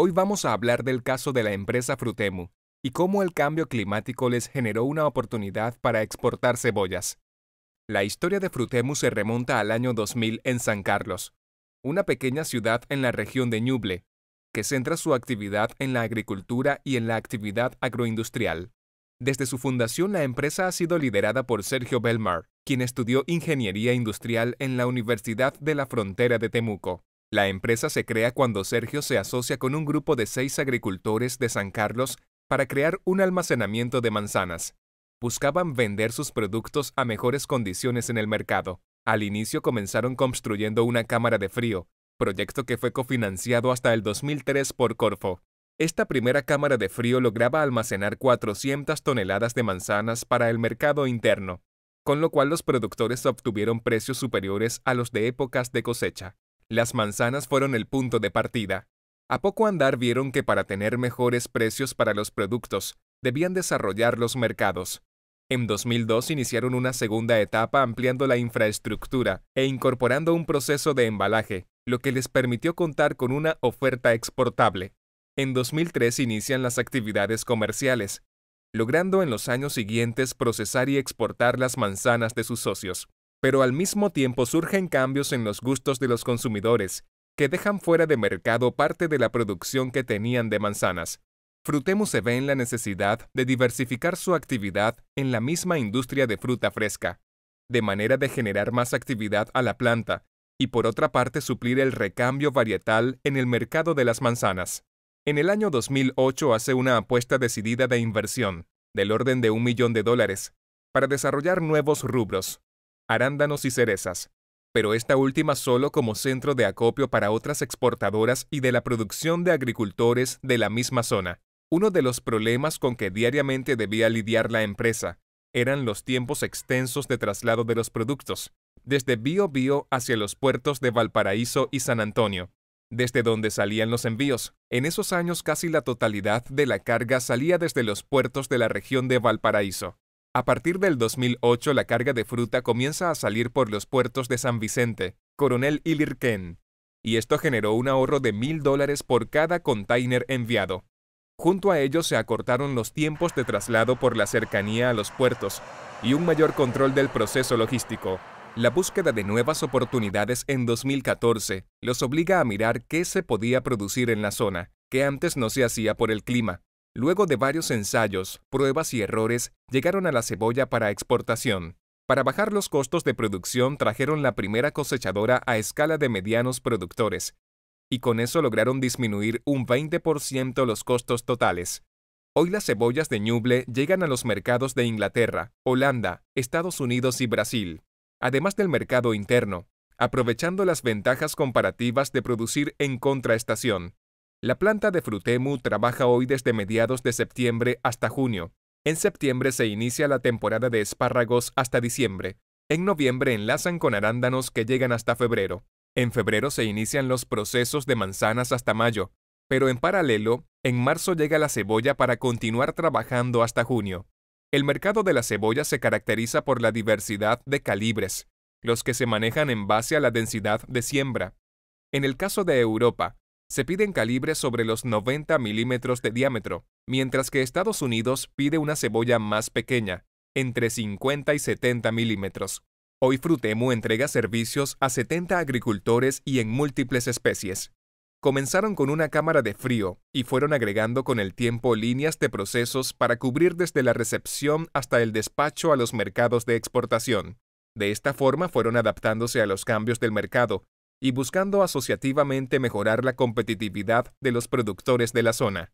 Hoy vamos a hablar del caso de la empresa Frutemu y cómo el cambio climático les generó una oportunidad para exportar cebollas. La historia de Frutemu se remonta al año 2000 en San Carlos, una pequeña ciudad en la región de Ñuble, que centra su actividad en la agricultura y en la actividad agroindustrial. Desde su fundación, la empresa ha sido liderada por Sergio Belmar, quien estudió ingeniería industrial en la Universidad de la Frontera de Temuco. La empresa se crea cuando Sergio se asocia con un grupo de seis agricultores de San Carlos para crear un almacenamiento de manzanas. Buscaban vender sus productos a mejores condiciones en el mercado. Al inicio comenzaron construyendo una cámara de frío, proyecto que fue cofinanciado hasta el 2003 por Corfo. Esta primera cámara de frío lograba almacenar 400 toneladas de manzanas para el mercado interno, con lo cual los productores obtuvieron precios superiores a los de épocas de cosecha. Las manzanas fueron el punto de partida. A poco andar vieron que para tener mejores precios para los productos, debían desarrollar los mercados. En 2002 iniciaron una segunda etapa ampliando la infraestructura e incorporando un proceso de embalaje, lo que les permitió contar con una oferta exportable. En 2003 inician las actividades comerciales, logrando en los años siguientes procesar y exportar las manzanas de sus socios pero al mismo tiempo surgen cambios en los gustos de los consumidores, que dejan fuera de mercado parte de la producción que tenían de manzanas. Frutemos se ve en la necesidad de diversificar su actividad en la misma industria de fruta fresca, de manera de generar más actividad a la planta y por otra parte suplir el recambio varietal en el mercado de las manzanas. En el año 2008 hace una apuesta decidida de inversión, del orden de un millón de dólares, para desarrollar nuevos rubros, arándanos y cerezas, pero esta última solo como centro de acopio para otras exportadoras y de la producción de agricultores de la misma zona. Uno de los problemas con que diariamente debía lidiar la empresa eran los tiempos extensos de traslado de los productos, desde Bio Bio hacia los puertos de Valparaíso y San Antonio, desde donde salían los envíos. En esos años casi la totalidad de la carga salía desde los puertos de la región de Valparaíso. A partir del 2008, la carga de fruta comienza a salir por los puertos de San Vicente, Coronel y y esto generó un ahorro de mil dólares por cada container enviado. Junto a ello se acortaron los tiempos de traslado por la cercanía a los puertos y un mayor control del proceso logístico. La búsqueda de nuevas oportunidades en 2014 los obliga a mirar qué se podía producir en la zona, que antes no se hacía por el clima, Luego de varios ensayos, pruebas y errores, llegaron a la cebolla para exportación. Para bajar los costos de producción trajeron la primera cosechadora a escala de medianos productores, y con eso lograron disminuir un 20% los costos totales. Hoy las cebollas de Ñuble llegan a los mercados de Inglaterra, Holanda, Estados Unidos y Brasil, además del mercado interno, aprovechando las ventajas comparativas de producir en contraestación, la planta de Frutemu trabaja hoy desde mediados de septiembre hasta junio. En septiembre se inicia la temporada de espárragos hasta diciembre. En noviembre enlazan con arándanos que llegan hasta febrero. En febrero se inician los procesos de manzanas hasta mayo, pero en paralelo, en marzo llega la cebolla para continuar trabajando hasta junio. El mercado de la cebolla se caracteriza por la diversidad de calibres, los que se manejan en base a la densidad de siembra. En el caso de Europa, se piden calibres sobre los 90 milímetros de diámetro, mientras que Estados Unidos pide una cebolla más pequeña, entre 50 y 70 milímetros. Hoy Frutemu entrega servicios a 70 agricultores y en múltiples especies. Comenzaron con una cámara de frío y fueron agregando con el tiempo líneas de procesos para cubrir desde la recepción hasta el despacho a los mercados de exportación. De esta forma fueron adaptándose a los cambios del mercado y buscando asociativamente mejorar la competitividad de los productores de la zona.